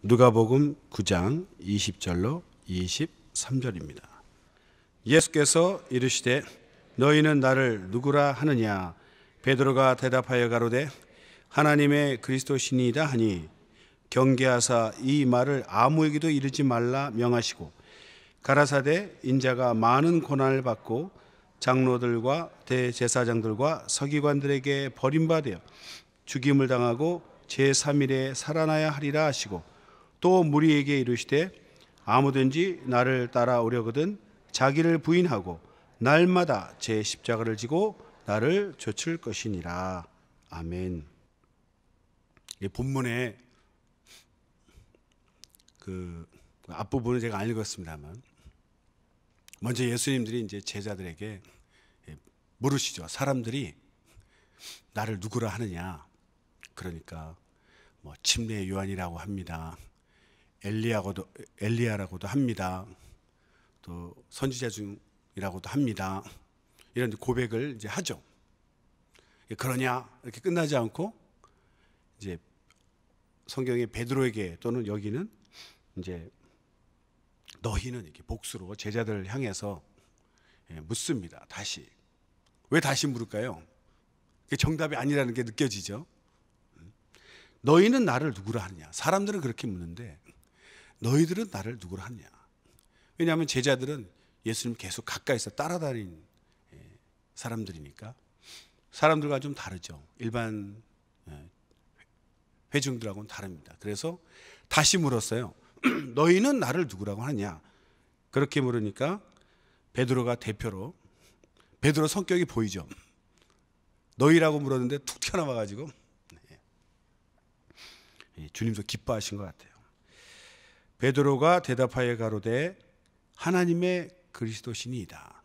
누가복음 9장 20절로 23절입니다. 예수께서 이르시되 너희는 나를 누구라 하느냐 베드로가 대답하여 가로되 하나님의 그리스도시이다 하니 경계하사 이 말을 아무에게도 이르지 말라 명하시고 가라사대 인자가 많은 고난을 받고 장로들과 대제사장들과 서기관들에게 버림받아 죽임을 당하고 제3일에 살아나야 하리라 하시고 또 무리에게 이르시되 아무든지 나를 따라오려거든 자기를 부인하고 날마다 제 십자가를 지고 나를 좇을 것이니라. 아멘. 본문의 그 앞부분은 제가 안 읽었습니다만 먼저 예수님들이 이제 제자들에게 예, 물으시죠. 사람들이 나를 누구라 하느냐? 그러니까 뭐 침례 요한이라고 합니다. 엘리야고도 엘리야라고도 합니다. 또 선지자 중이라고도 합니다. 이런 고백을 이제 하죠. 그러냐 이렇게 끝나지 않고 이제 성경의 베드로에게 또는 여기는 이제 너희는 이렇게 복수로 제자들을 향해서 예, 묻습니다. 다시 왜 다시 물을까요? 그 정답이 아니라는 게 느껴지죠. 음. 너희는 나를 누구라 하느냐? 사람들은 그렇게 묻는데 너희들은 나를 누구로 하냐? 왜냐하면 제자들은 예수님 계속 가까이서 따라다닌 예, 사람들이니까 사람들과 좀 다르죠. 일반 예, 회중들하고는 다릅니다. 그래서 다시 물었어요. 너희는 나를 누구라고 하냐? 그렇게 물으니까 베드로가 대표로 베드로 성격이 보이죠. 너희라고 물었는데 툭 튀어나와 가지고 예, 주님도 기뻐하신 것 같아요. 베드로가 대답하여 가로되 하나님의 그리스도신이다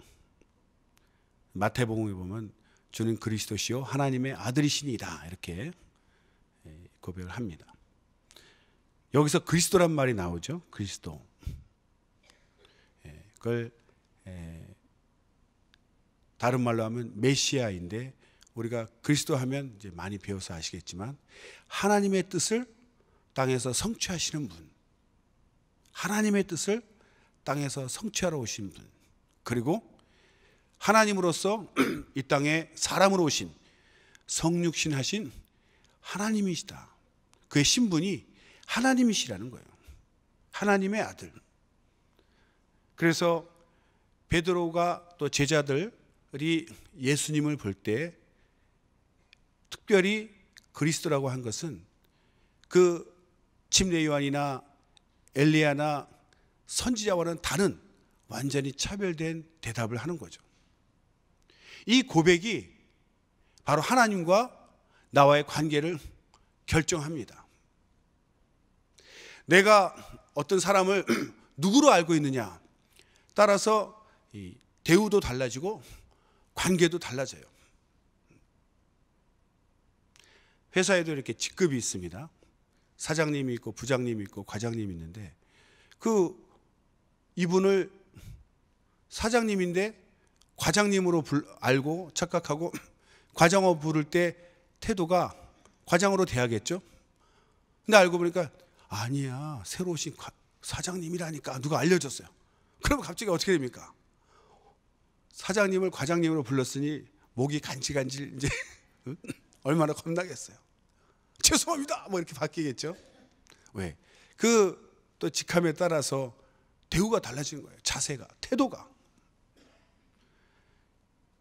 마태복음에 보면 주는 그리스도시요 하나님의 아들이시이다 이렇게 예, 고백을 합니다. 여기서 그리스도란 말이 나오죠. 그리스도. 예, 그걸 예, 다른 말로 하면 메시아인데 우리가 그리스도 하면 이제 많이 배워서 아시겠지만 하나님의 뜻을 땅에서 성취하시는 분. 하나님의 뜻을 땅에서 성취하러 오신 분 그리고 하나님으로서 이 땅에 사람으로 오신 성육신 하신 하나님이시다. 그의 신분이 하나님이시라는 거예요. 하나님의 아들. 그래서 베드로가 또 제자들이 예수님을 볼 때 특별히 그리스도라고 한 것은 그 침례 요한이나 엘리야나 선지자와는 다른 완전히 차별된 대답을 하는 거죠. 이 고백이 바로 하나님과 나와의 관계를 결정합니다. 내가 어떤 사람을 누구로 알고 있느냐 따라서 대우도 달라지고 관계도 달라져요. 회사에도 이렇게 직급이 있습니다. 사장님이 있고 부장님이 있고 과장님이 있는데 그 이분을 사장님인데 과장님으로 불, 알고 착각하고 과장어 부를 때 태도가 과장으로 돼야겠죠. 근데 알고 보니까 아니야 새로 오신 과, 사장님이라니까 누가 알려줬어요. 그러면 갑자기 어떻게 됩니까? 사장님을 과장님으로 불렀으니 목이 간질간질 이제 얼마나 겁나겠어요. 죄송합니다. 뭐 이렇게 바뀌겠죠. 왜? 그 또 직함에 따라서 대우가 달라지는 거예요. 자세가, 태도가.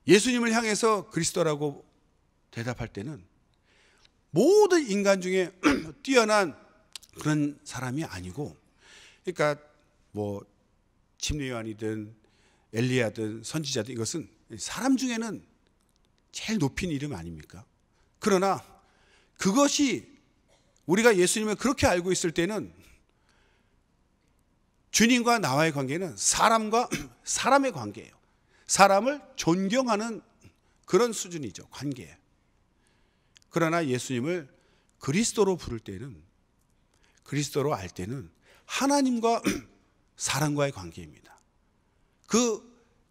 예수님을 향해서 그리스도라고 대답할 때는 모든 인간 중에 뛰어난 그런 사람이 아니고, 그러니까 뭐 침례요한이든 엘리야든 선지자든 이것은 사람 중에는 제일 높인 이름 아닙니까? 그러나 그것이 우리가 예수님을 그렇게 알고 있을 때는 주님과 나와의 관계는 사람과 사람의 관계예요. 사람을 존경하는 그런 수준이죠. 관계. 그러나 예수님을 그리스도로 부를 때는 그리스도로 알 때는 하나님과 사람과의 관계입니다. 그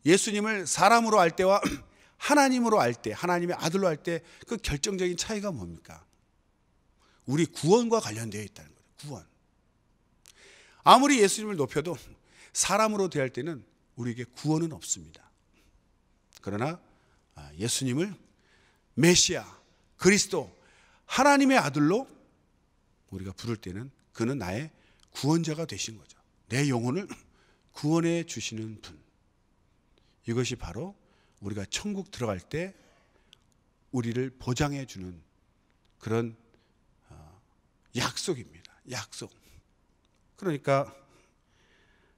예수님을 사람으로 알 때와 하나님으로 알 때, 하나님의 아들로 할때그 결정적인 차이가 뭡니까? 우리 구원과 관련되어 있다는 거예요. 구원. 아무리 예수님을 높여도 사람으로 대할 때는 우리에게 구원은 없습니다. 그러나 아, 예수님을 메시아, 그리스도, 하나님의 아들로 우리가 부를 때는 그는 나의 구원자가 되신 거죠. 내 영혼을 구원해 주시는 분. 이것이 바로 우리가 천국 들어갈 때 우리를 보장해 주는 그런 약속입니다. 약속. 그러니까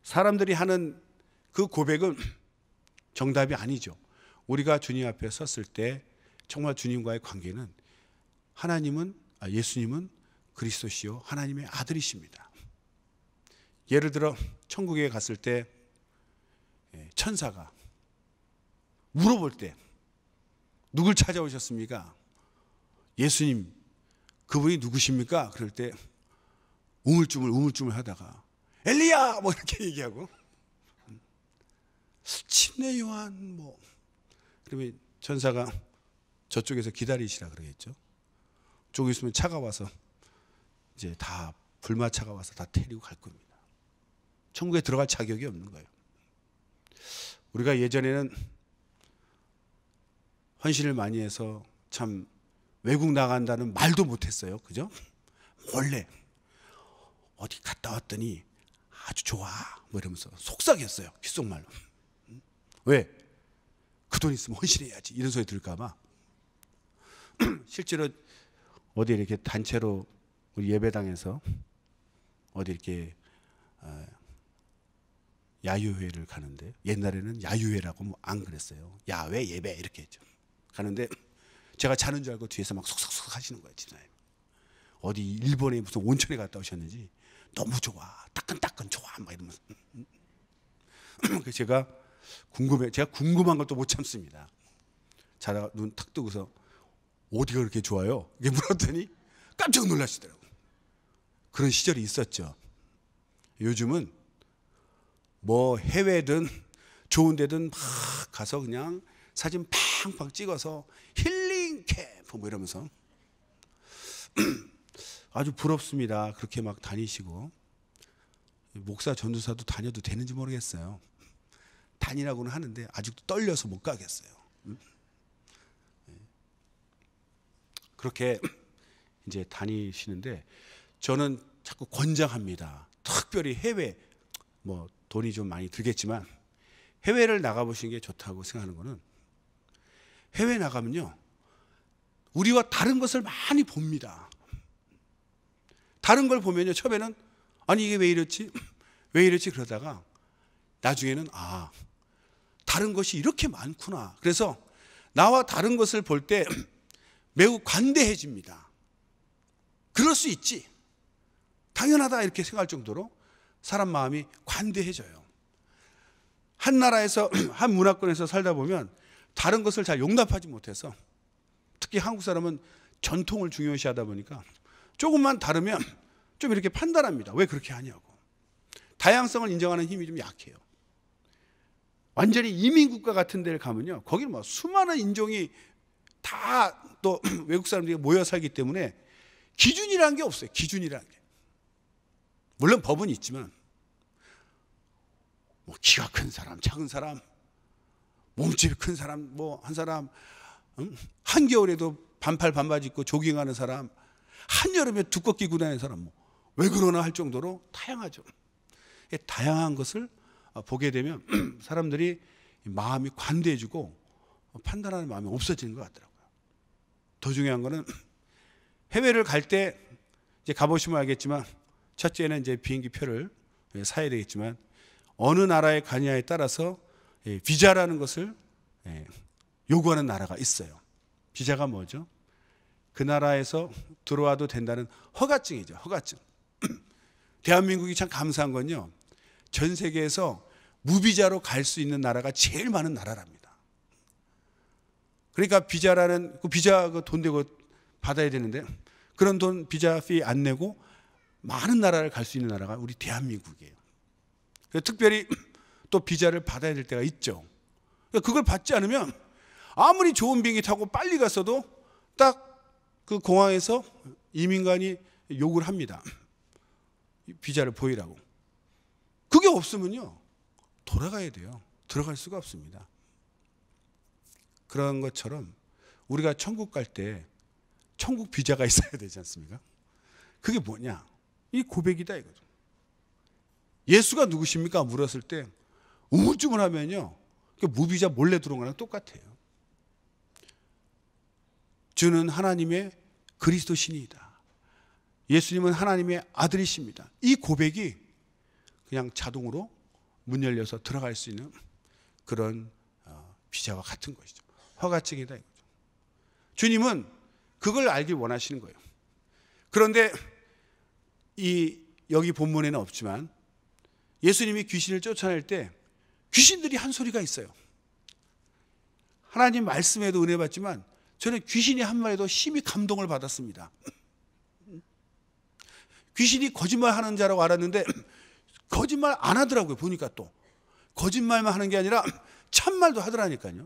사람들이 하는 그 고백은 정답이 아니죠. 우리가 주님 앞에 섰을 때 정말 주님과의 관계는 하나님은 아, 예수님은 그리스도시요 하나님의 아들이십니다. 예를 들어 천국에 갔을 때 예, 천사가 물어볼 때 누굴 찾아오셨습니까? 예수님 그분이 누구십니까? 그럴 때 우물쭈물 우물쭈물 하다가 엘리야 뭐 이렇게 얘기하고 침례 요한 뭐 그러면 천사가 저쪽에서 기다리시라 그러겠죠. 조금 있으면 차가 와서 이제 다 불마차가 와서 다 때리고 갈 겁니다. 천국에 들어갈 자격이 없는 거예요. 우리가 예전에는 헌신을 많이 해서 참 외국 나간다는 말도 못했어요. 그죠? 원래 어디 갔다 왔더니 아주 좋아 뭐 이러면서 속삭였어요. 귓속말로. 음? 왜? 그 돈 있으면 헌신해야지 이런 소리 들까봐. 실제로 어디 이렇게 단체로 우리 예배당에서 어디 이렇게 어, 야유회를 가는데 옛날에는 야유회라고 뭐안 그랬어요. 야외 예배 이렇게 했죠. 가는데 제가 자는 줄 알고 뒤에서 막 속속속 하시는 거예요, 집사 어디 일본에 무슨 온천에 갔다 오셨는지 너무 좋아. 따끈따끈 좋아. 막 이러면서. 음. 그래서 제가 궁금해. 제가 궁금한 걸 또 못 참습니다. 자다가 눈탁 뜨고서 어디가 그렇게 좋아요? 이게 물었더니 깜짝 놀라시더라고. 그런 시절이 있었죠. 요즘은 뭐 해외든 좋은 데든 막 가서 그냥 사진 팡팡 찍어서 힐 싶어 뭐 이러면서 아주 부럽습니다. 그렇게 막 다니시고 목사 전도사도 다녀도 되는지 모르겠어요. 다니라고는 하는데 아직도 떨려서 못 가겠어요. 음? 예. 그렇게 이제 다니시는데 저는 자꾸 권장합니다. 특별히 해외 뭐 돈이 좀 많이 들겠지만 해외를 나가 보시는 게 좋다고 생각하는 거는 해외 나가면요 우리와 다른 것을 많이 봅니다. 다른 걸 보면요. 처음에는 아니 이게 왜 이렇지? 왜 이렇지? 그러다가 나중에는 아 다른 것이 이렇게 많구나. 그래서 나와 다른 것을 볼 때 매우 관대해집니다. 그럴 수 있지. 당연하다 이렇게 생각할 정도로 사람 마음이 관대해져요. 한 나라에서 한 문화권에서 살다 보면 다른 것을 잘 용납하지 못해서 특히 한국 사람은 전통을 중요시하다 보니까 조금만 다르면 좀 이렇게 판단합니다. 왜 그렇게 하냐고. 다양성을 인정하는 힘이 좀 약해요. 완전히 이민국가 같은 데를 가면요. 거기는 뭐 수많은 인종이 다 또 외국 사람들이 모여 살기 때문에 기준이라는 게 없어요. 기준이라는 게. 물론 법은 있지만 뭐 키가 큰 사람, 작은 사람, 몸집이 큰 사람, 뭐 한 사람 한겨울에도 반팔 반바지 입고 조깅하는 사람, 한여름에 두껍게 입고 는 사람, 뭐. 왜 그러나 할 정도로 다양하죠. 다양한 것을 어, 보게 되면 사람들이 마음이 관대해지고 어, 판단하는 마음이 없어지는 것 같더라고요. 더 중요한 거는 해외를 갈 때 이제 가보시면 알겠지만 첫째는 이제 비행기 표를 예, 사야 되겠지만 어느 나라에 가냐에 따라서 예, 비자라는 것을 예, 요구하는 나라가 있어요. 비자가 뭐죠? 그 나라에서 들어와도 된다는 허가증이죠. 허가증. 대한민국이 참 감사한 건요. 전 세계에서 무비자로 갈 수 있는 나라가 제일 많은 나라랍니다. 그러니까 비자라는 그 비자 그돈 내고 받아야 되는데 그런 돈 비자 피안 내고 많은 나라를 갈 수 있는 나라가 우리 대한민국이에요. 특별히 또 비자를 받아야 될 때가 있죠. 그러니까 그걸 받지 않으면 아무리 좋은 비행기 타고 빨리 갔어도 딱 그 공항에서 이민관이 욕을 합니다. 비자를 보이라고. 그게 없으면요. 돌아가야 돼요. 들어갈 수가 없습니다. 그런 것처럼 우리가 천국 갈 때 천국 비자가 있어야 되지 않습니까? 그게 뭐냐? 이 고백이다 이거죠. 예수가 누구십니까? 물었을 때 우물쭈물하면요. 그 무비자 몰래 들어온 거랑 똑같아요. 주는 하나님의 그리스도신이다. 예수님은 하나님의 아들이십니다. 이 고백이 그냥 자동으로 문 열려서 들어갈 수 있는 그런 어, 비자와 같은 것이죠. 허가증이다 주님은 그걸 알길 원하시는 거예요. 그런데 이 여기 본문에는 없지만 예수님이 귀신을 쫓아낼 때 귀신들이 한 소리가 있어요. 하나님 말씀에도 은혜 받지만 저는 귀신이 한 말에도 심히 감동을 받았습니다. 귀신이 거짓말 하는 자라고 알았는데 거짓말 안 하더라고요. 보니까 또 거짓말만 하는 게 아니라 참말도 하더라니까요.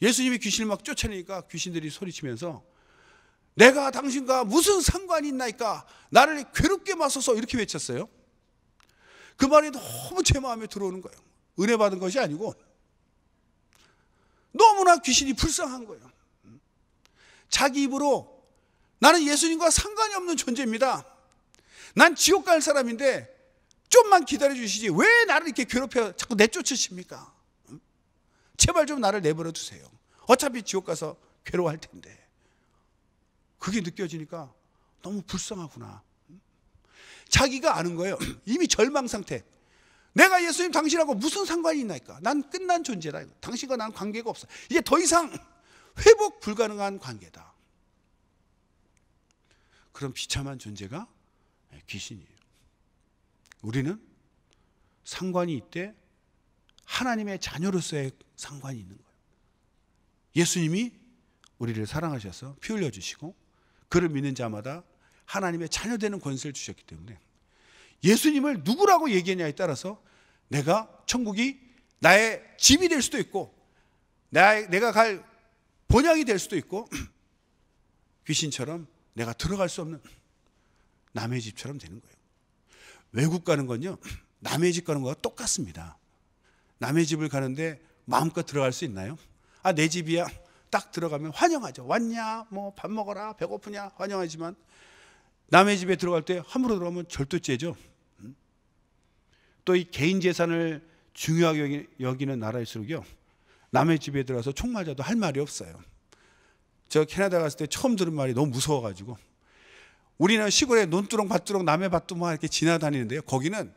예수님이 귀신을 막 쫓아내니까 귀신들이 소리치면서 내가 당신과 무슨 상관이 있나이까 나를 괴롭게 맞서서 이렇게 외쳤어요. 그 말이 너무 제 마음에 들어오는 거예요. 은혜 받은 것이 아니고 너무나 귀신이 불쌍한 거예요. 자기 입으로 나는 예수님과 상관이 없는 존재입니다. 난 지옥 갈 사람인데 좀만 기다려 주시지 왜 나를 이렇게 괴롭혀 자꾸 내쫓으십니까? 제발 좀 나를 내버려 두세요. 어차피 지옥 가서 괴로워할 텐데. 그게 느껴지니까 너무 불쌍하구나. 자기가 아는 거예요. 이미 절망 상태. 내가 예수님 당신하고 무슨 상관이 있나니까. 난 끝난 존재다. 당신과 나 관계가 없어. 이제 더 이상 회복 불가능한 관계다. 그런 비참한 존재가 귀신이에요. 우리는 상관이 있대 하나님의 자녀로서의 상관이 있는 거예요. 예수님이 우리를 사랑하셔서 피 흘려주시고 그를 믿는 자마다 하나님의 자녀되는 권세를 주셨기 때문에 예수님을 누구라고 얘기했냐에 따라서 내가 천국이 나의 집이 될 수도 있고 내가 갈 본향이될 수도 있고 귀신처럼 내가 들어갈 수 없는 남의 집처럼 되는 거예요. 외국 가는 건요. 남의 집 가는 거와 똑같습니다. 남의 집을 가는데 마음껏 들어갈 수 있나요? 아, 내 집이야. 딱 들어가면 환영하죠. 왔냐? 뭐 밥 먹어라. 배고프냐? 환영하지만 남의 집에 들어갈 때 함부로 들어가면 절도죄죠. 음? 또이 개인 재산을 중요하게 여기는 나라일수록요. 남의 집에 들어가서 총 맞아도 할 말이 없어요. 저 캐나다 갔을 때 처음 들은 말이 너무 무서워가지고 우리는 시골에 논두렁 밭두렁 남의 밭도 막 이렇게 지나다니는데요. 거기는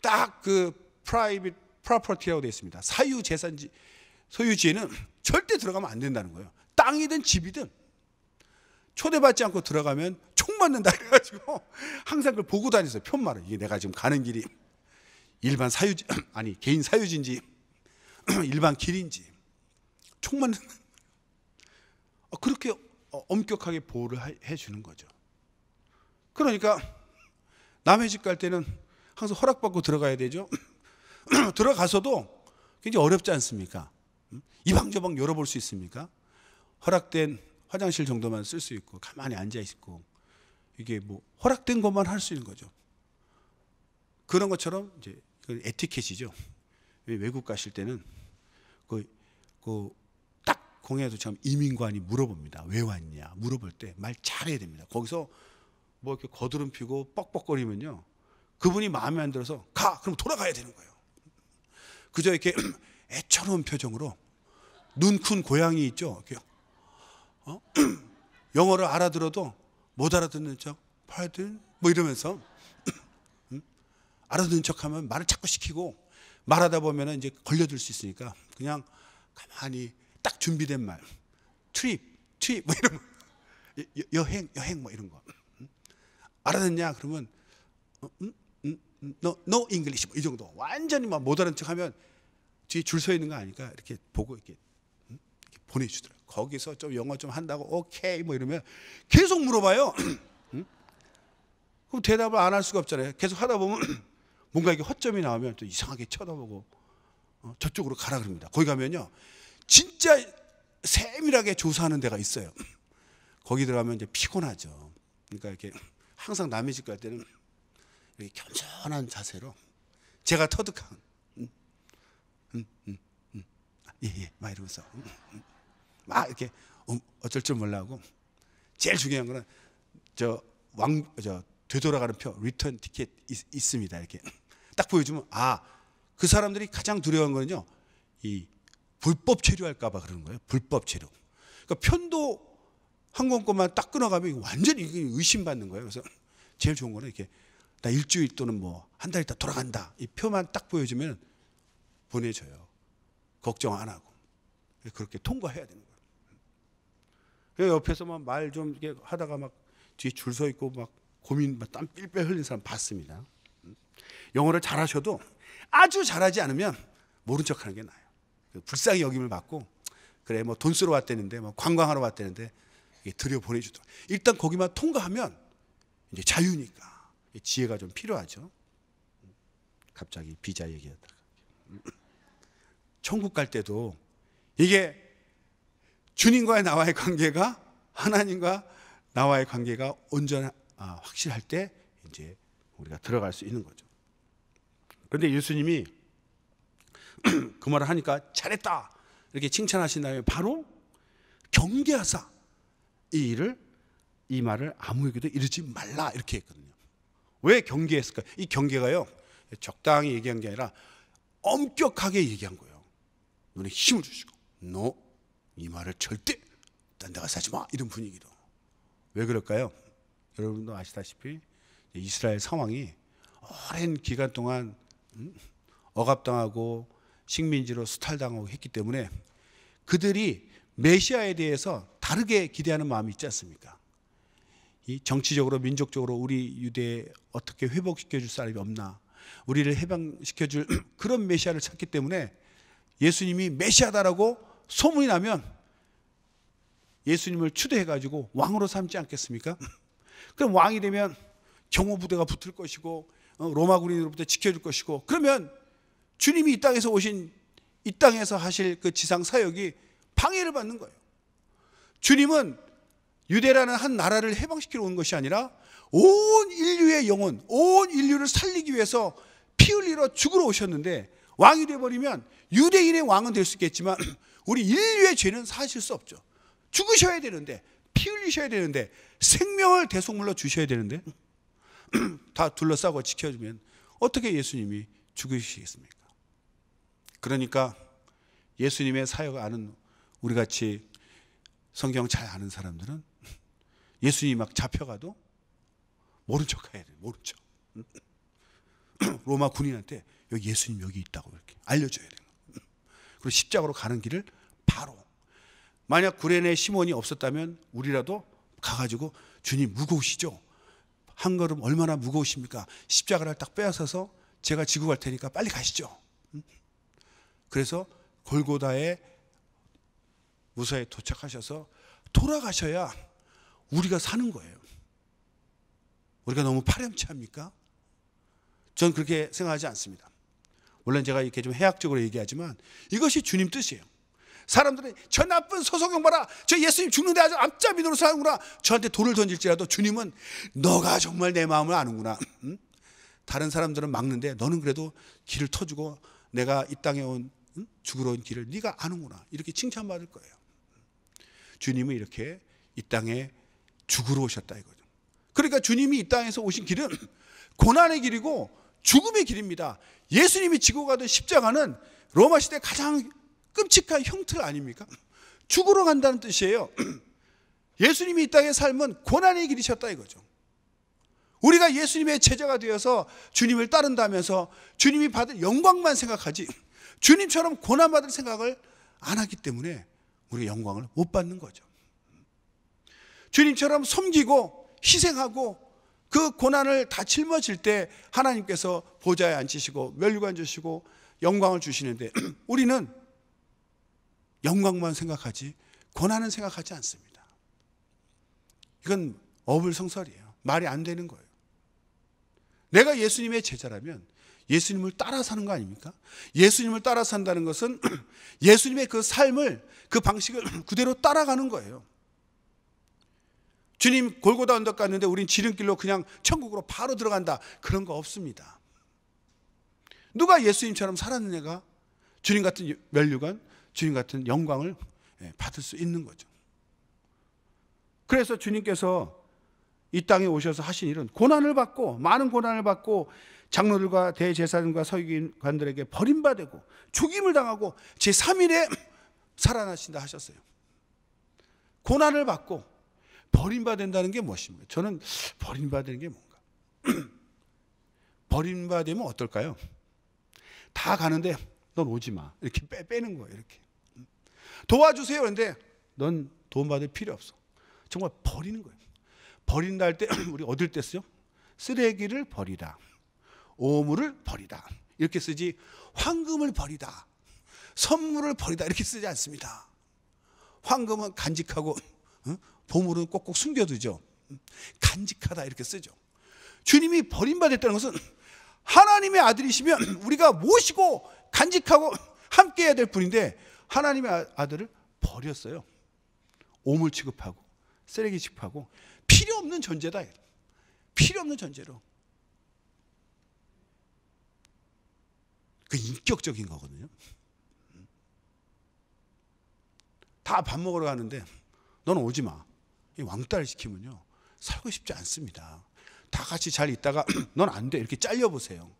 딱 그 프라이빗 프로퍼티라고 되어 있습니다. 사유 재산지 소유지에는 절대 들어가면 안 된다는 거예요. 땅이든 집이든 초대받지 않고 들어가면 총 맞는다 해가지고 항상 그걸 보고 다녔어요. 편말을 이게 내가 지금 가는 길이 일반 사유지 아니 개인 사유지인지 일반 길인지 총맞 어, 그렇게 어, 엄격하게 보호를 해 주는 거죠. 그러니까 남의 집 갈 때는 항상 허락받고 들어가야 되죠. 들어가서도 굉장히 어렵지 않습니까? 음? 이방저방 열어볼 수 있습니까? 허락된 화장실 정도만 쓸 수 있고 가만히 앉아 있고 이게 뭐 허락된 것만 할 수 있는 거죠. 그런 것처럼 이제 그 에티켓이죠. 외국 가실 때는 그, 그 공연에서처럼 이민관이 물어봅니다. 왜 왔냐? 물어볼 때 말 잘해야 됩니다. 거기서 뭐 이렇게 거드름 피고 뻑뻑거리면요. 그분이 마음에 안 들어서 가! 그럼 돌아가야 되는 거예요. 그저 이렇게 애처로운 표정으로 눈 큰 고양이 있죠. 어? 영어를 알아들어도 못 알아듣는 척, 팔든 뭐 이러면서 음? 알아듣는 척하면 말을 자꾸 시키고 말하다 보면 이제 걸려들 수 있으니까 그냥 가만히 딱 준비된 말. 트립, 트립 뭐 이런 거. 여행, 여행 뭐 이런 거. 알아듣냐? 그러면 음, 어, 음, no, no e n g l 뭐이 정도. 완전히 막 못 알아듣는 척하면 뒤에 줄 서 있는 거 아니까 이렇게 보고 이렇게, 음? 이렇게 보내주더라. 고요 거기서 좀 영어 좀 한다고 오케이 뭐 이러면 계속 물어봐요. 음? 그럼 대답을 안 할 수가 없잖아요. 계속 하다 보면 뭔가 이게 허점이 나오면 또 이상하게 쳐다보고 어, 저쪽으로 가라 그럽니다. 거기 가면요 진짜 세밀하게 조사하는 데가 있어요. 거기 들어가면 이제 피곤하죠. 그러니까 이렇게 항상 남의 집 갈 때는 이렇게 겸손한 자세로 제가 터득한 음, 음, 음, 음. 아, 예, 예, 막 이러면서 음, 음. 막 이렇게 음, 어쩔 줄 몰라고 제일 중요한 거는 저 왕 저 되돌아가는 표 리턴 티켓 있, 있습니다. 이렇게 딱 보여주면 아 그 사람들이 가장 두려운 거는요 이 불법 체류할까봐 그러는 거예요. 불법 체류. 그러니까 편도 항공권만 딱 끊어가면 완전히 의심받는 거예요. 그래서 제일 좋은 거는 이렇게 나 일주일 또는 뭐 한 달 있다 돌아간다 이 표만 딱 보여주면 보내줘요. 걱정 안 하고 그렇게 통과해야 되는 거예요. 옆에서만 말좀 하다가 막 뒤에 줄 서 있고 막 고민 막땀 삘삘 흘린 사람 봤습니다. 음. 영어를 잘하셔도 아주 잘하지 않으면 모른 척하는 게 나아요. 그 불쌍히 여김을 받고 그래 뭐 돈 쓰러 왔다는데 뭐 관광하러 왔다는데 들여 보내주더라 일단 거기만 통과하면 이제 자유니까 지혜가 좀 필요하죠. 갑자기 비자 얘기하다가 천국 갈 때도 이게 주님과의 나와의 관계가 하나님과 나와의 관계가 온전 아, 확실할 때 이제 우리가 들어갈 수 있는 거죠. 그런데 예수님이 그 말을 하니까 잘했다. 이렇게 칭찬하신 다음에 바로 경계하사 이 일을 이 말을 아무에게도 이르지 말라 이렇게 했거든요. 왜 경계했을까? 이 경계가요 적당히 얘기한 게 아니라 엄격하게 얘기한 거예요. 눈에 힘을 주시고, 너 이 말을 절대 딴데 가서 하지 마 이런 분위기로. 왜 그럴까요? 여러분도 아시다시피 이스라엘 상황이 오랜 기간 동안 음? 억압당하고 식민지로 수탈당하고 했기 때문에 그들이 메시아에 대해서 다르게 기대하는 마음이 있지 않습니까? 이 정치적으로 민족적으로 우리 유대에 어떻게 회복시켜 줄 사람이 없나? 우리를 해방시켜 줄 그런 메시아를 찾기 때문에 예수님이 메시아다라고 소문이 나면 예수님을 추대해 가지고 왕으로 삼지 않겠습니까? 그럼 왕이 되면 경호 부대가 붙을 것이고 어, 로마 군인으로부터 지켜줄 것이고 그러면 주님이 이 땅에서 오신 이 땅에서 하실 그 지상 사역이 방해를 받는 거예요. 주님은 유대라는 한 나라를 해방시키러 온 것이 아니라 온 인류의 영혼, 온 인류를 살리기 위해서 피 흘리러 죽으러 오셨는데 왕이 돼버리면 유대인의 왕은 될 수 있겠지만 우리 인류의 죄는 사실 수 없죠. 죽으셔야 되는데 피 흘리셔야 되는데 생명을 대속물로 주셔야 되는데 다 둘러싸고 지켜주면 어떻게 예수님이 죽으시겠습니까? 그러니까 예수님의 사역 아는 우리 같이 성경 잘 아는 사람들은 예수님이 막 잡혀가도 모른 척 해야 돼. 모른 척. 로마 군인한테 여기 예수님 여기 있다고 이렇게 알려줘야 돼요. 그리고 십자가로 가는 길을 바로. 만약 구레네 시몬이 없었다면 우리라도 가가지고 주님 무거우시죠? 한 걸음 얼마나 무거우십니까? 십자가를 딱 빼앗아서 제가 지고 갈 테니까 빨리 가시죠. 그래서 골고다에 무사히 도착하셔서 돌아가셔야 우리가 사는 거예요. 우리가 너무 파렴치합니까? 전 그렇게 생각하지 않습니다. 물론 제가 이렇게 좀 해학적으로 얘기하지만 이것이 주님 뜻이에요. 사람들이 저 나쁜 소속형 봐라. 저 예수님 죽는데 아주 앞잡이 노릇 하는구나. 저한테 돌을 던질지라도 주님은 너가 정말 내 마음을 아는구나. 음? 다른 사람들은 막는데 너는 그래도 길을 터주고 내가 이 땅에 온 죽으러 온 길을 네가 아는구나 이렇게 칭찬받을 거예요. 주님은 이렇게 이 땅에 죽으러 오셨다 이거죠. 그러니까 주님이 이 땅에서 오신 길은 고난의 길이고 죽음의 길입니다. 예수님이 지고 가던 십자가는 로마 시대 가장 끔찍한 형틀 아닙니까? 죽으러 간다는 뜻이에요. 예수님이 이 땅의 삶은 고난의 길이셨다 이거죠. 우리가 예수님의 제자가 되어서 주님을 따른다면서 주님이 받을 영광만 생각하지 주님처럼 고난받을 생각을 안 하기 때문에 우리 영광을 못 받는 거죠. 주님처럼 섬기고 희생하고 그 고난을 다 짊어질 때 하나님께서 보좌에 앉히시고 멸류관 주시고 영광을 주시는데 우리는 영광만 생각하지 고난은 생각하지 않습니다. 이건 어불성설이에요. 말이 안 되는 거예요. 내가 예수님의 제자라면 예수님을 따라 사는 거 아닙니까? 예수님을 따라 산다는 것은 예수님의 그 삶을 그 방식을 그대로 따라가는 거예요. 주님 골고다 언덕 갔는데 우린 지름길로 그냥 천국으로 바로 들어간다. 그런 거 없습니다. 누가 예수님처럼 살았느냐가 주님 같은 멸류관, 주님 같은 영광을 예, 받을 수 있는 거죠. 그래서 주님께서 이 땅에 오셔서 하신 일은 고난을 받고 많은 고난을 받고 장로들과 대제사장과 서기관들에게 버림받고 죽임을 당하고 제3일에 살아나신다 하셨어요. 고난을 받고 버림받는다는 게 무엇입니까? 저는 버림받는 게 뭔가. 버림받으면 어떨까요? 다 가는데 넌 오지 마. 이렇게 빼, 빼는 거예요. 이렇게. 도와주세요. 그런데 넌 도움받을 필요 없어. 정말 버리는 거예요. 버린다 할 때 우리 얻을 때 쓰요. 쓰레기를 버리라. 오물을 버리다. 이렇게 쓰지 황금을 버리다. 선물을 버리다. 이렇게 쓰지 않습니다. 황금은 간직하고 보물은 꼭꼭 숨겨두죠. 간직하다 이렇게 쓰죠. 주님이 버림받았다는 것은 하나님의 아들이시면 우리가 모시고 간직하고 함께 해야 될 분인데 하나님의 아, 아들을 버렸어요. 오물 취급하고 쓰레기 취급하고 필요 없는 존재다. 필요 없는 존재로 그 인격적인 거거든요. 다 밥 먹으러 가는데 넌 오지 마. 왕따를 시키면요. 살고 싶지 않습니다. 다 같이 잘 있다가 넌 안 돼. 이렇게 잘려보세요.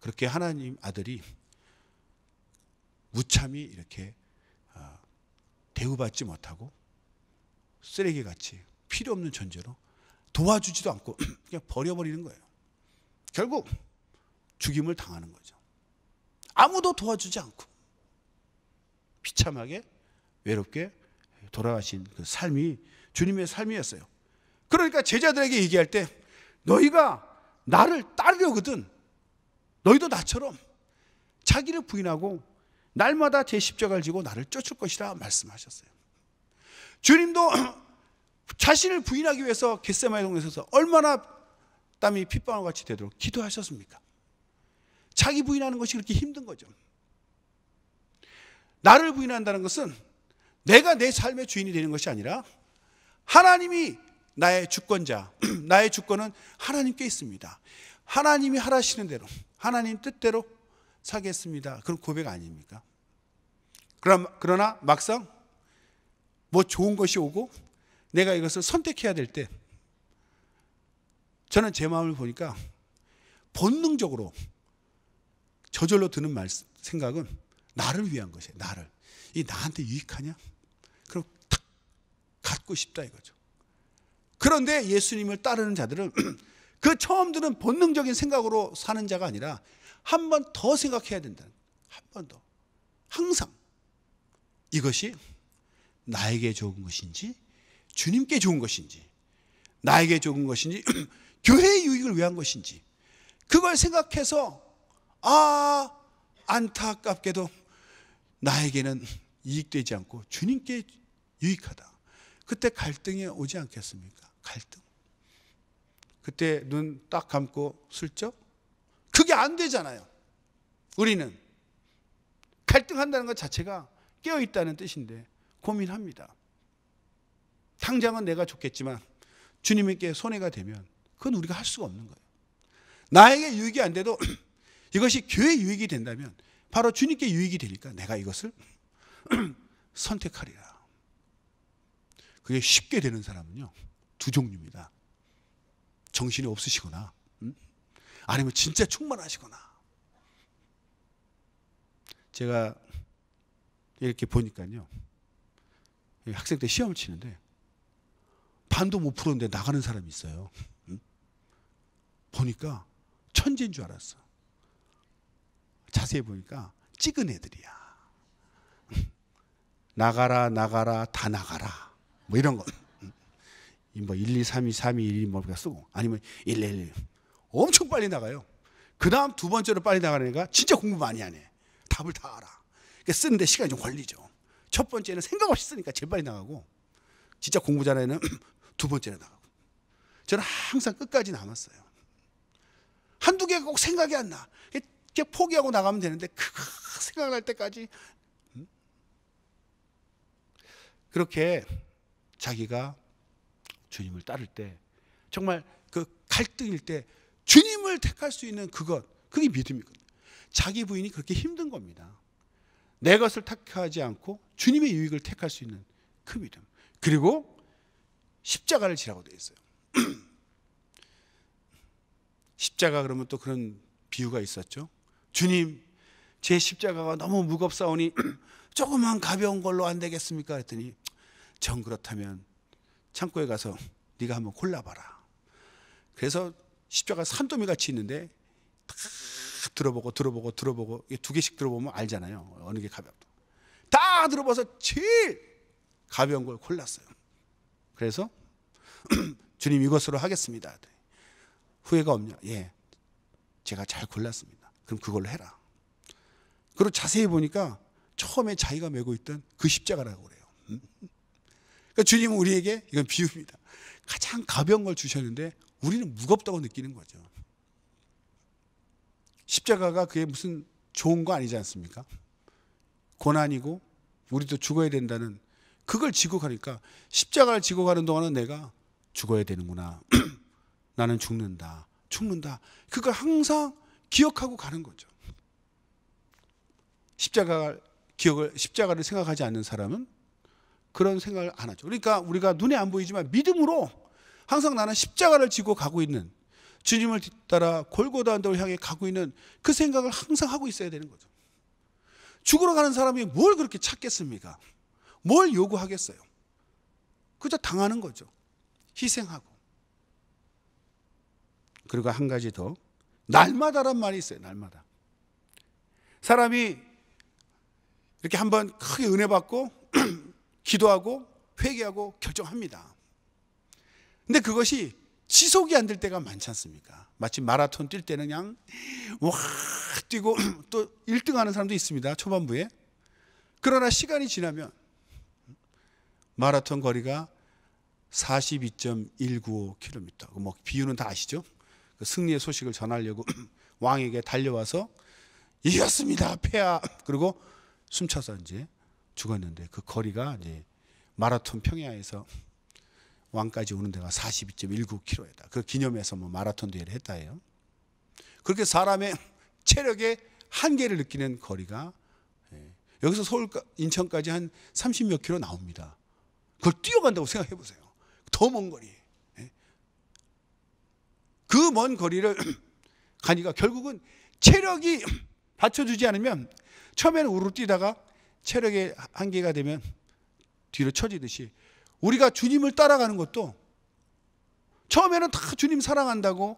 그렇게 하나님 아들이 무참히 이렇게 아, 대우받지 못하고 쓰레기같이 필요 없는 존재로 도와주지도 않고 그냥 버려버리는 거예요. 결국 죽임을 당하는 거죠. 아무도 도와주지 않고 비참하게 외롭게 돌아가신 그 삶이 주님의 삶이었어요. 그러니까 제자들에게 얘기할 때 너희가 나를 따르려거든 너희도 나처럼 자기를 부인하고 날마다 제 십자가를 지고 나를 쫓을 것이라 말씀하셨어요. 주님도 자신을 부인하기 위해서 겟세마의 동에서 얼마나 땀이 핏방울 같이 되도록 기도하셨습니까? 자기 부인하는 것이 그렇게 힘든 거죠. 나를 부인한다는 것은 내가 내 삶의 주인이 되는 것이 아니라 하나님이 나의 주권자, 나의 주권은 하나님께 있습니다. 하나님이 하라시는 대로, 하나님 뜻대로 사겠습니다. 그런 고백 아닙니까? 그럼, 그러나 막상 뭐 좋은 것이 오고 내가 이것을 선택해야 될 때 저는 제 마음을 보니까 본능적으로 저절로 드는 말 생각은 나를 위한 것이에요. 나를. 이 나한테 유익하냐? 그럼 탁 갖고 싶다 이거죠. 그런데 예수님을 따르는 자들은 그 처음 드는 본능적인 생각으로 사는 자가 아니라 한 번 더 생각해야 된다. 한 번 더. 항상 이것이 나에게 좋은 것인지 주님께 좋은 것인지 나에게 좋은 것인지 교회의 유익을 위한 것인지 그걸 생각해서 아, 안타깝게도 나에게는 이익되지 않고 주님께 유익하다. 그때 갈등이 오지 않겠습니까? 갈등. 그때 눈 딱 감고 슬쩍? 그게 안 되잖아요. 우리는. 갈등한다는 것 자체가 깨어있다는 뜻인데 고민합니다. 당장은 내가 좋겠지만 주님께 손해가 되면 그건 우리가 할 수가 없는 거예요. 나에게 유익이 안 돼도 이것이 교회 유익이 된다면 바로 주님께 유익이 되니까 내가 이것을 선택하리라. 그게 쉽게 되는 사람은요. 두 종류입니다. 정신이 없으시거나 음? 아니면 진짜 충만하시거나 제가 이렇게 보니까요. 학생 때 시험을 치는데 반도 못 풀었는데 나가는 사람이 있어요. 음? 보니까 천재인 줄 알았어. 자세히 보니까 찍은 애들이야. 나가라, 나가라, 다 나가라. 뭐 이런 거. 뭐 1, 2, 3, 2, 3, 2, 1, 뭐 쓰고 아니면 1, 1, 1. 엄청 빨리 나가요. 그 다음 두 번째로 빨리 나가니까 진짜 공부 많이 하네. 답을 다 알아. 그러니까 쓰는데 시간이 좀 걸리죠. 첫 번째는 생각 없이 쓰니까 제일 빨리 나가고 진짜 공부 잘하는 두 번째로 나가고 저는 항상 끝까지 남았어요. 한두 개가 꼭 생각이 안 나. 그냥 포기하고 나가면 되는데 그 생각날 때까지 음? 그렇게 자기가 주님을 따를 때 정말 그 갈등일 때 주님을 택할 수 있는 그것 그게 믿음이거든요. 자기 부인이 그렇게 힘든 겁니다. 내 것을 택하지 않고 주님의 유익을 택할 수 있는 그 믿음. 그리고 십자가를 지라고 되어 있어요. 십자가 그러면 또 그런 비유가 있었죠. 주님, 제 십자가가 너무 무겁사오니 조그만 가벼운 걸로 안 되겠습니까? 했더니전 그렇다면 창고에 가서 네가 한번 골라봐라. 그래서 십자가 산더미 같이 있는데 다 들어보고 들어보고 들어보고 이게 두 개씩 들어보면 알잖아요. 어느 게 가볍다. 다 들어봐서 제일 가벼운 걸 골랐어요. 그래서 주님 이것으로 하겠습니다. 후회가 없냐? 예. 제가 잘 골랐습니다. 그럼 그걸로 해라. 그리고 자세히 보니까 처음에 자기가 메고 있던 그 십자가라고 그래요. 음. 그러니까 주님은 우리에게 이건 비유입니다. 가장 가벼운 걸 주셨는데 우리는 무겁다고 느끼는 거죠. 십자가가 그게 무슨 좋은 거 아니지 않습니까? 고난이고 우리도 죽어야 된다는 그걸 지고 가니까 십자가를 지고 가는 동안은 내가 죽어야 되는구나. 나는 죽는다. 죽는다. 그걸 항상 기억하고 가는 거죠. 십자가 기억을 십자가를 생각하지 않는 사람은 그런 생각을 안 하죠. 그러니까 우리가 눈에 안 보이지만 믿음으로 항상 나는 십자가를 지고 가고 있는 주님을 따라 골고다 언덕을 향해 가고 있는 그 생각을 항상 하고 있어야 되는 거죠. 죽으러 가는 사람이 뭘 그렇게 찾겠습니까? 뭘 요구하겠어요? 그저 당하는 거죠. 희생하고. 그리고 한 가지 더 날마다란 말이 있어요. 날마다. 사람이 이렇게 한번 크게 은혜 받고 기도하고 회개하고 결정합니다. 근데 그것이 지속이 안 될 때가 많지 않습니까? 마치 마라톤 뛸 때는 그냥 와 뛰고 또 1등 하는 사람도 있습니다. 초반부에. 그러나 시간이 지나면 마라톤 거리가 42.195km. 뭐 비유는 다 아시죠? 그 승리의 소식을 전하려고 왕에게 달려와서 이겼습니다. 패야. 그리고 숨차서 이제 죽었는데 그 거리가 이제 마라톤 평야에서 왕까지 오는 데가 4 2 1 9 k m 다그 기념해서 뭐 마라톤 대회를 했다 해요. 그렇게 사람의 체력의 한계를 느끼는 거리가 예, 여기서 서울 인천까지 한 30몇 킬로 나옵니다. 그걸 뛰어간다고 생각해 보세요. 더 먼 거리. 그먼 거리를 가니까 결국은 체력이 받쳐주지 않으면 처음에는 우르르 뛰다가 체력의 한계가 되면 뒤로 처지듯이 우리가 주님을 따라가는 것도 처음에는 다 주님 사랑한다고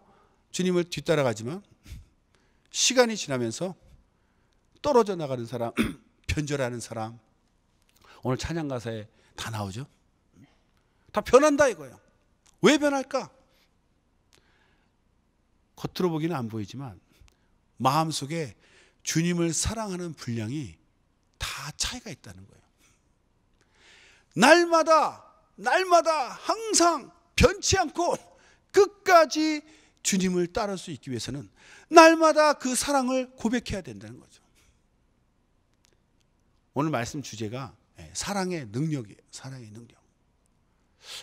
주님을 뒤따라가지만 시간이 지나면서 떨어져 나가는 사람, 변절하는 사람, 오늘 찬양가사에 다 나오죠? 다 변한다 이거예요. 왜 변할까? 겉으로 보기는 안 보이지만 마음속에 주님을 사랑하는 분량이 다 차이가 있다는 거예요. 날마다 날마다 항상 변치 않고 끝까지 주님을 따를 수 있기 위해서는 날마다 그 사랑을 고백해야 된다는 거죠. 오늘 말씀 주제가 예, 사랑의 능력이에요. 사랑의 능력.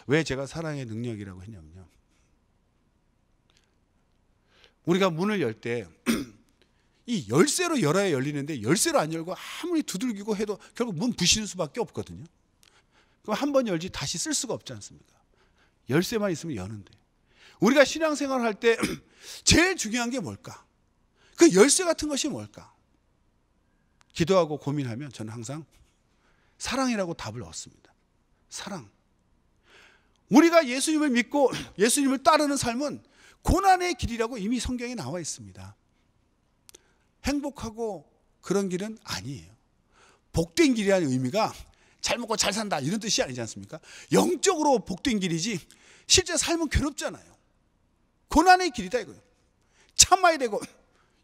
왜 제가 사랑의 능력이라고 했냐면요. 우리가 문을 열 때 이 열쇠로 열어야 열리는데 열쇠로 안 열고 아무리 두들기고 해도 결국 문 부시는 수밖에 없거든요. 그럼 한 번 열지 다시 쓸 수가 없지 않습니까? 열쇠만 있으면 여는데. 우리가 신앙생활 할때 제일 중요한 게 뭘까? 그 열쇠 같은 것이 뭘까? 기도하고 고민하면 저는 항상 사랑이라고 답을 얻습니다. 사랑. 우리가 예수님을 믿고 예수님을 따르는 삶은 고난의 길이라고 이미 성경에 나와 있습니다. 행복하고 그런 길은 아니에요. 복된 길이라는 의미가 잘 먹고 잘 산다 이런 뜻이 아니지 않습니까? 영적으로 복된 길이지 실제 삶은 괴롭잖아요. 고난의 길이다 이거예요. 참아야 되고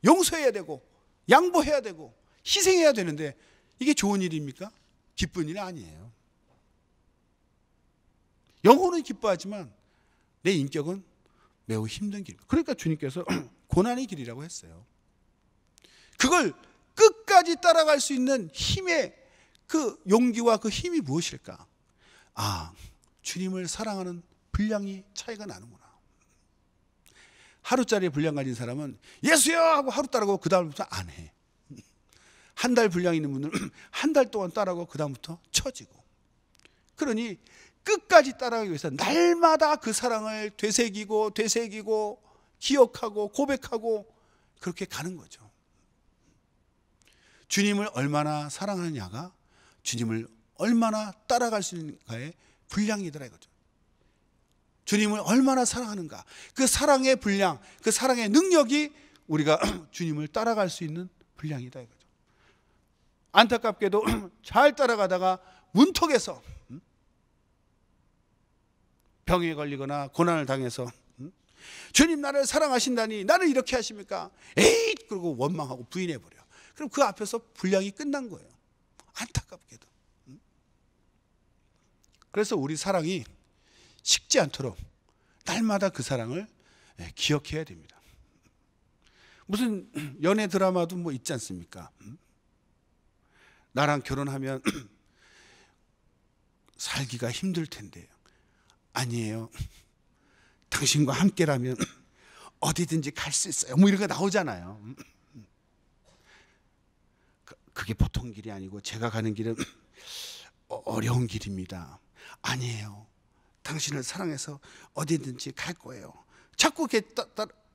용서해야 되고 양보해야 되고 희생해야 되는데 이게 좋은 일입니까? 기쁜 일 아니에요. 영혼은 기뻐하지만 내 인격은 매우 힘든 길. 그러니까 주님께서 고난의 길이라고 했어요. 그걸 끝까지 따라갈 수 있는 힘의 그 용기와 그 힘이 무엇일까? 아, 주님을 사랑하는 분량이 차이가 나는구나. 하루짜리 분량 가진 사람은 예수여 하고 하루 따르고 그 다음부터 안 해. 한 달 분량 있는 분들은 한 달 동안 따라고 그 다음부터 처지고. 그러니 끝까지 따라가기 위해서 날마다 그 사랑을 되새기고 되새기고 기억하고 고백하고 그렇게 가는 거죠. 주님을 얼마나 사랑하느냐가 주님을 얼마나 따라갈 수 있는가의 분량이더라 이거죠. 주님을 얼마나 사랑하는가. 그 사랑의 분량, 그 사랑의 능력이 우리가 주님을 따라갈 수 있는 분량이다 이거죠. 안타깝게도 잘 따라가다가 문턱에서 병에 걸리거나 고난을 당해서 음? 주님 나를 사랑하신다니 나를 이렇게 하십니까? 에이 그리고 원망하고 부인해 버려. 그럼 그 앞에서 분량이 끝난 거예요. 안타깝게도. 음? 그래서 우리 사랑이 식지 않도록 날마다 그 사랑을 예, 기억해야 됩니다. 무슨 연애 드라마도 뭐 있지 않습니까? 음? 나랑 결혼하면 살기가 힘들 텐데요. 아니에요. 당신과 함께라면 어디든지 갈 수 있어요. 뭐 이런 거 나오잖아요. 그, 그게 보통 길이 아니고 제가 가는 길은 어, 어려운 길입니다. 아니에요. 당신을 사랑해서 어디든지 갈 거예요. 자꾸 이렇게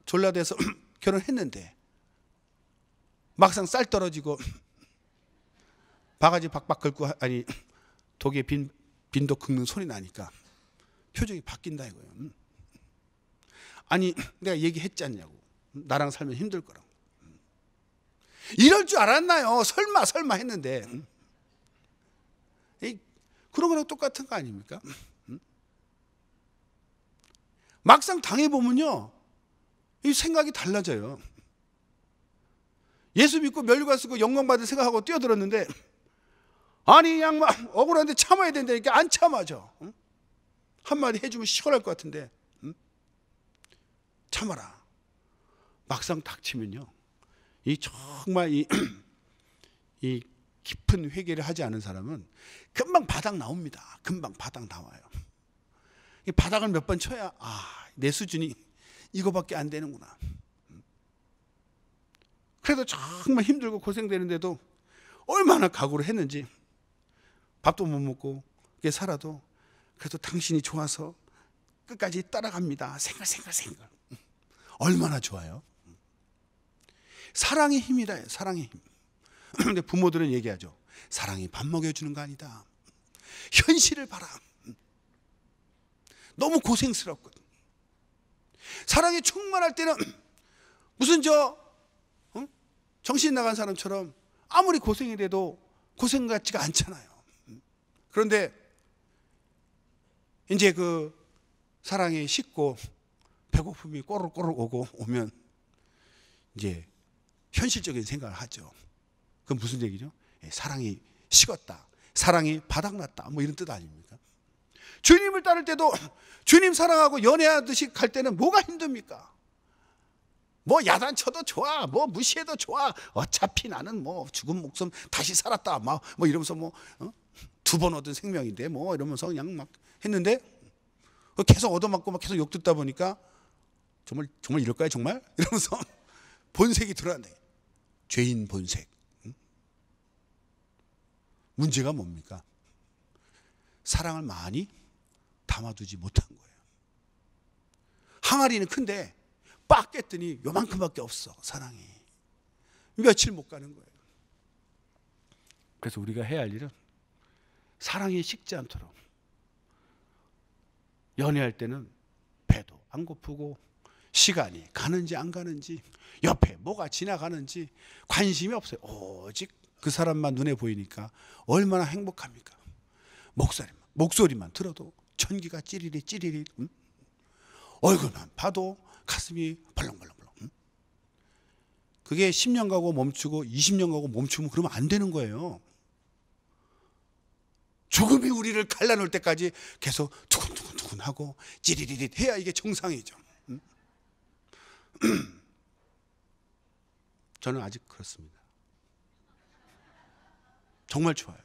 졸라대서 결혼했는데 막상 쌀 떨어지고 바가지 박박 긁고 아니 독에 빈 빈도 긁는 소리 나니까 표정이 바뀐다 이거예요. 음, 음, 음. 아니 내가 얘기했지 않냐고. 나랑 살면 힘들 거라고. 이럴 줄 알았나요? 설마 설마 했는데. 그런 거랑 똑같은 거 아닙니까? 막상 당해보면요, 이 생각이 달라져요. 예수 믿고 멸류관 쓰고 영광받을 생각하고 뛰어들었는데, 아니, 양반, 억울한데 참아야 된다니까 안 참아져. 응? 한마디 해주면 시원할 것 같은데 음? 참아라. 막상 닥치면요. 이 정말 이, 이 깊은 회개를 하지 않은 사람은 금방 바닥 나옵니다. 금방 바닥 나와요. 이 바닥을 몇 번 쳐야 아, 내 수준이 이거밖에 안 되는구나. 음. 그래도 정말 힘들고 고생되는데도 얼마나 각오를 했는지 밥도 못 먹고 이게 살아도 그래도 당신이 좋아서 끝까지 따라갑니다. 생글생글생글 얼마나 좋아요? 사랑의 힘이다. 사랑의 힘. 근데 부모들은 얘기하죠. 사랑이 밥 먹여주는 거 아니다. 현실을 봐라. 너무 고생스럽거든. 사랑이 충만할 때는 무슨 저 어? 정신 나간 사람처럼 아무리 고생이 돼도 고생 같지가 않잖아요. 그런데 이제 그 사랑이 식고 배고픔이 꼬르꼬르 오고 오면 이제 현실적인 생각을 하죠. 그건 무슨 얘기죠? 예, 사랑이 식었다. 사랑이 바닥났다. 뭐 이런 뜻 아닙니까? 주님을 따를 때도 주님 사랑하고 연애하듯이 갈 때는 뭐가 힘듭니까? 뭐 야단쳐도 좋아. 뭐 무시해도 좋아. 어차피 나는 뭐 죽은 목숨 다시 살았다. 막뭐 뭐 이러면서 뭐 어? 두번 얻은 생명인데 뭐 이러면서 그냥 막 했는데 계속 얻어맞고 막 계속 욕 듣다 보니까 정말 정말 이럴까요 정말 이러면서 본색이 드러난네 죄인 본색 문제가 뭡니까 사랑을 많이 담아두지 못한 거예요 항아리는 큰데 빡 깼더니 요만큼밖에 없어 사랑이 며칠 못 가는 거예요 그래서 우리가 해야 할 일은 사랑이 식지 않도록 연애할 때는 배도 안 고프고 시간이 가는지 안 가는지 옆에 뭐가 지나가는지 관심이 없어요. 오직 그 사람만 눈에 보이니까 얼마나 행복합니까? 목소리만, 목소리만 들어도 천기가 찌리리 찌리리 음? 얼굴만 봐도 가슴이 벌렁벌렁벌렁 음? 그게 10년 가고 멈추고 20년 가고 멈추면 그러면 안 되는 거예요. 죽음이 우리를 갈라놓을 때까지 계속 두근 구분하고 찌리릿 해야 이게 정상이죠. 음? 저는 아직 그렇습니다. 정말 좋아요.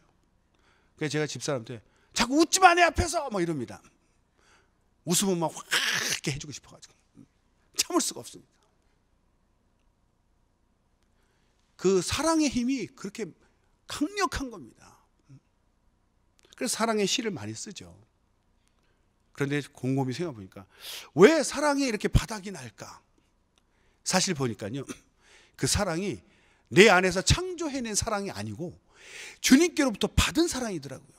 그래서 제가 집사람한테 자꾸 웃지 마내 앞에서 막 이럽니다. 웃으면 막 확게 해주고 싶어가지고 참을 수가 없습니다. 그 사랑의 힘이 그렇게 강력한 겁니다. 그래서 사랑의 시를 많이 쓰죠. 그런데 곰곰이 생각해보니까 왜 사랑이 이렇게 바닥이 날까? 사실 보니까요. 그 사랑이 내 안에서 창조해낸 사랑이 아니고 주님께로부터 받은 사랑이더라고요.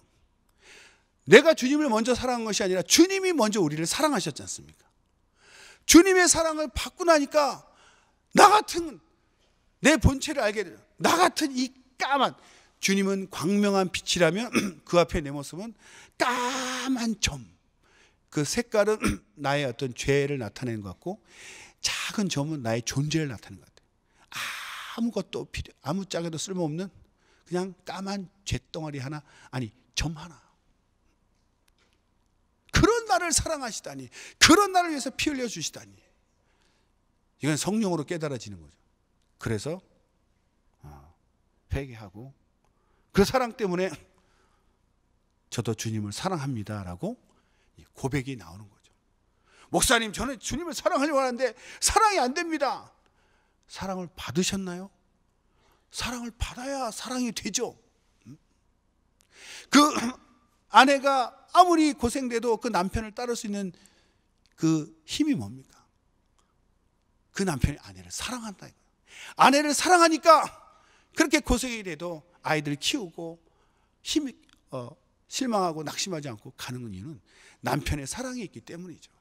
내가 주님을 먼저 사랑한 것이 아니라 주님이 먼저 우리를 사랑하셨지 않습니까? 주님의 사랑을 받고 나니까 나 같은 내 본체를 알게 되요. 나 같은 이 까만 주님은 광명한 빛이라면 그 앞에 내 모습은 까만 점. 그 색깔은 나의 어떤 죄를 나타내는 것 같고 작은 점은 나의 존재를 나타내는 것 같아요. 아무것도 필요, 아무 짝에도 쓸모없는 그냥 까만 죗덩어리 하나, 아니, 점 하나. 그런 나를 사랑하시다니, 그런 나를 위해서 피 흘려주시다니. 이건 성령으로 깨달아지는 거죠. 그래서 아, 회개하고 그 사랑 때문에 저도 주님을 사랑합니다라고 고백이 나오는 거죠. 목사님, 저는 주님을 사랑하려고 하는데 사랑이 안 됩니다. 사랑을 받으셨나요? 사랑을 받아야 사랑이 되죠. 음? 그 아내가 아무리 고생돼도 그 남편을 따를 수 있는 그 힘이 뭡니까? 그 남편이 아내를 사랑한다. 아내를 사랑하니까 그렇게 고생이 돼도 아이들 키우고 힘이 어, 실망하고 낙심하지 않고 가는 이유는 남편의 사랑이 있기 때문이죠.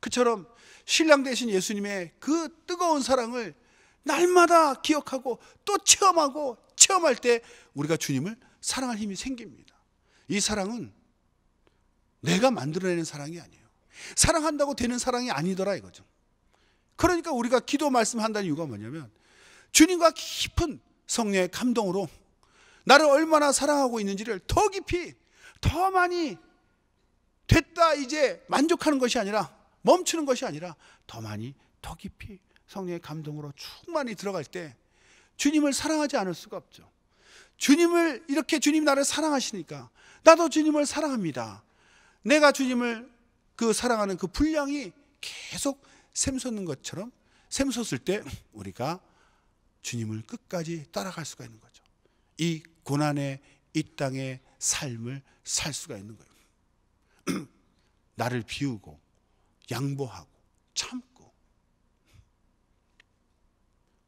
그처럼 신랑 대신 예수님의 그 뜨거운 사랑을 날마다 기억하고 또 체험하고 체험할 때 우리가 주님을 사랑할 힘이 생깁니다. 이 사랑은 내가 만들어내는 사랑이 아니에요. 사랑한다고 되는 사랑이 아니더라 이거죠. 그러니까 우리가 기도 말씀한다는 이유가 뭐냐면 주님과 깊은 성령의 감동으로 나를 얼마나 사랑하고 있는지를 더 깊이, 더 많이 됐다 이제 만족하는 것이 아니라 멈추는 것이 아니라 더 많이, 더 깊이 성령의 감동으로 충만히 들어갈 때 주님을 사랑하지 않을 수가 없죠. 주님을 이렇게 주님 나를 사랑하시니까 나도 주님을 사랑합니다. 내가 주님을 그 사랑하는 그 분량이 계속 샘솟는 것처럼 샘솟을 때 우리가 주님을 끝까지 따라갈 수가 있는 거죠. 이 고난의 이 땅의 삶을 살 수가 있는 거예요. 나를 비우고 양보하고 참고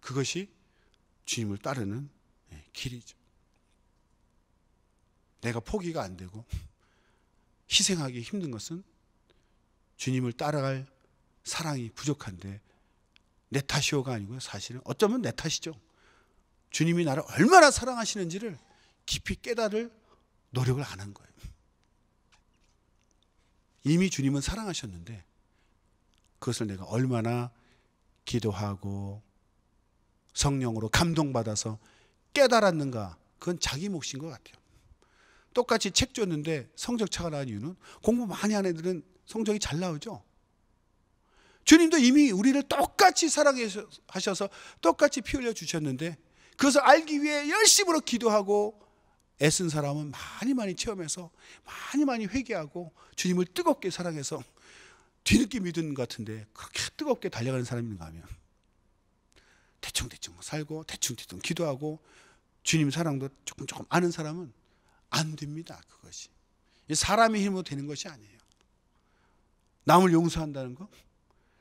그것이 주님을 따르는 예, 길이죠. 내가 포기가 안 되고 희생하기 힘든 것은 주님을 따라갈 사랑이 부족한데 내 탓이오가 아니고 사실은 어쩌면 내 탓이죠. 주님이 나를 얼마나 사랑하시는지를 깊이 깨달을 노력을 안 한 거예요. 이미 주님은 사랑하셨는데 그것을 내가 얼마나 기도하고 성령으로 감동받아서 깨달았는가 그건 자기 몫인 것 같아요. 똑같이 책 줬는데 성적 차가 난 이유는 공부 많이 한 애들은 성적이 잘 나오죠. 주님도 이미 우리를 똑같이 사랑하셔서 똑같이 피 흘려 주셨는데 그것을 알기 위해 열심으 기도하고 애쓴 사람은 많이 많이 체험해서 많이 많이 회개하고 주님을 뜨겁게 사랑해서 뒤늦게 믿은 것 같은데 그렇게 뜨겁게 달려가는 사람인가 하면 대충대충 살고 대충대충 기도하고 주님 사랑도 조금 조금 아는 사람은 안 됩니다. 그것이. 사람의 힘으로 되는 것이 아니에요. 남을 용서한다는 것,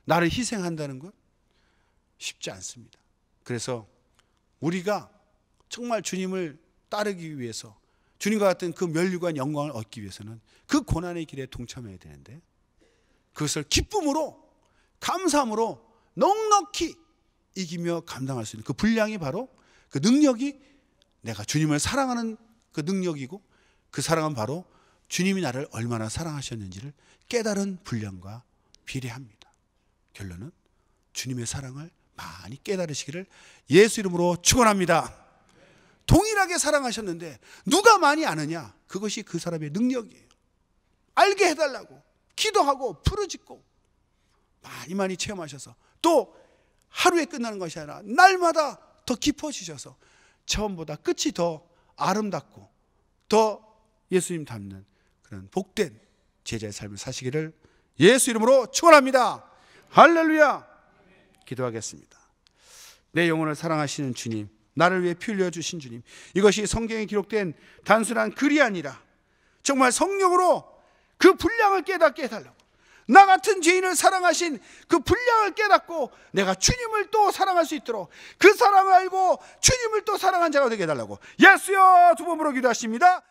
나를 희생한다는 것 쉽지 않습니다. 그래서 우리가 정말 주님을 따르기 위해서 주님과 같은 그 멸류관 영광을 얻기 위해서는 그 고난의 길에 동참해야 되는데 그것을 기쁨으로 감사함으로 넉넉히 이기며 감당할 수 있는 그 분량이 바로 그 능력이 내가 주님을 사랑하는 그 능력이고 그 사랑은 바로 주님이 나를 얼마나 사랑하셨는지를 깨달은 분량과 비례합니다. 결론은 주님의 사랑을 많이 깨달으시기를 예수 이름으로 축원합니다. 동일하게 사랑하셨는데 누가 많이 아느냐? 그것이 그 사람의 능력이에요. 알게 해달라고 기도하고 부르짖고 많이 많이 체험하셔서 또 하루에 끝나는 것이 아니라 날마다 더 깊어지셔서 처음보다 끝이 더 아름답고 더 예수님 닮는 그런 복된 제자의 삶을 사시기를 예수 이름으로 축원합니다. 할렐루야. 기도하겠습니다. 내 영혼을 사랑하시는 주님 나를 위해 피 흘려 주신 주님. 이것이 성경에 기록된 단순한 글이 아니라 정말 성령으로 그 분량을 깨닫게 해달라고. 나 같은 죄인을 사랑하신 그 분량을 깨닫고 내가 주님을 또 사랑할 수 있도록 그 사랑을 알고 주님을 또 사랑한 자가 되게 해달라고. 예수여 두 번 부르기도 하십니다.